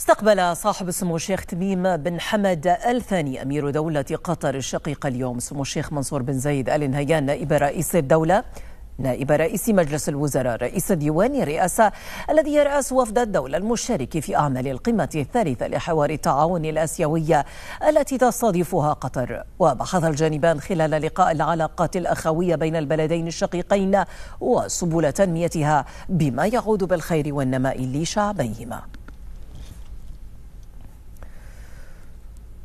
استقبل صاحب السمو الشيخ تميم بن حمد الثاني أمير دولة قطر الشقيقة اليوم سمو الشيخ منصور بن زايد آل نهيان نائب رئيس الدولة نائب رئيس مجلس الوزراء رئيس ديوان الرئاسة الذي يرأس وفد الدولة المشارك في أعمال القمة الثالثة لحوار التعاون الآسيوية التي تستضيفها قطر وبحث الجانبان خلال لقاء العلاقات الأخوية بين البلدين الشقيقين وسبل تنميتها بما يعود بالخير والنماء لشعبيهما